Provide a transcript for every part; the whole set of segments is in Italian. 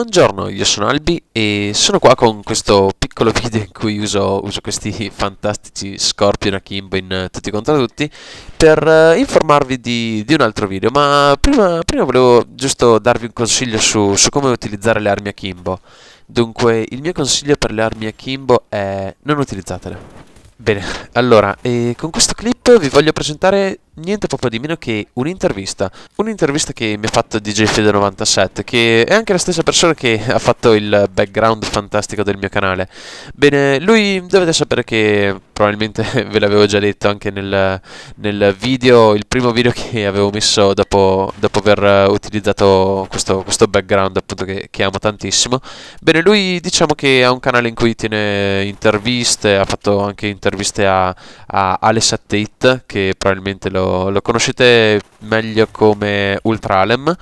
Buongiorno, io sono Albi e sono qua con questo piccolo video in cui uso, uso questi fantastici Scorpion Akimbo in eh, tutti contro tutti per uh, informarvi di, di, un altro video, ma prima, prima volevo giusto darvi un consiglio su, su, come utilizzare le armi Akimbo. Dunque, il mio consiglio per le armi Akimbo è non utilizzatele. Bene, allora, con questo clip vi voglio presentare niente proprio di meno che un'intervista. Un'intervista che mi ha fatto DJ Fede 97, che è anche la stessa persona che ha fatto il background fantastico del mio canale. Bene, lui dovete sapere che probabilmente ve l'avevo già detto anche nel, nel video, il primo video che avevo messo dopo, dopo aver utilizzato questo, questo background appunto che, che amo tantissimo. Bene, lui diciamo che ha un canale in cui tiene interviste, ha fatto anche interviste a, a Alessa Tate, che probabilmente lo lo, conoscete meglio come Ultralem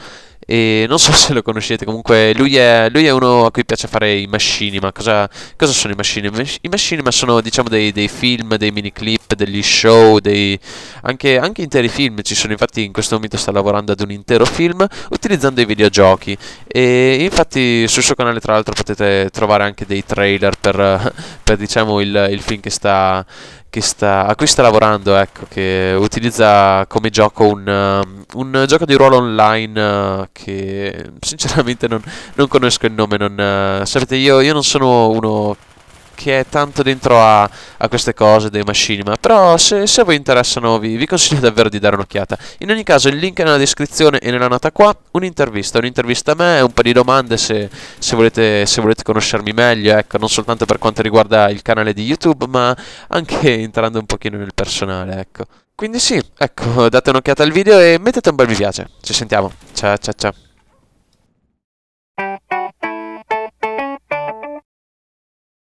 e non so se lo conoscete, comunque lui è, lui è, uno a cui piace fare i machinima. Cosa, cosa sono i machinima? I machinima sono diciamo dei, dei film, dei miniclip, degli show, dei... Anche, anche, interi film. Ci sono infatti in questo momento sta lavorando ad un intero film utilizzando i videogiochi. E infatti sul suo canale tra l'altro potete trovare anche dei trailer per, per diciamo il, il film che sta, che sta, a cui sta lavorando, ecco, che utilizza come gioco un, um, un gioco di ruolo online uh, che sinceramente non, non conosco il nome, non, uh, sapete io, io non sono uno che è tanto dentro a, a queste cose dei machinima, però se, se voi interessano vi, vi, consiglio davvero di dare un'occhiata. In ogni caso il link è nella descrizione e nella nota qua, un'intervista, un'intervista a me, un paio di domande se, se, volete, se volete conoscermi meglio, ecco, non soltanto per quanto riguarda il canale di YouTube, ma anche entrando un pochino nel personale, ecco. Quindi sì, ecco, date un'occhiata al video e mettete un bel mi piace. Ci sentiamo. Ciao ciao ciao.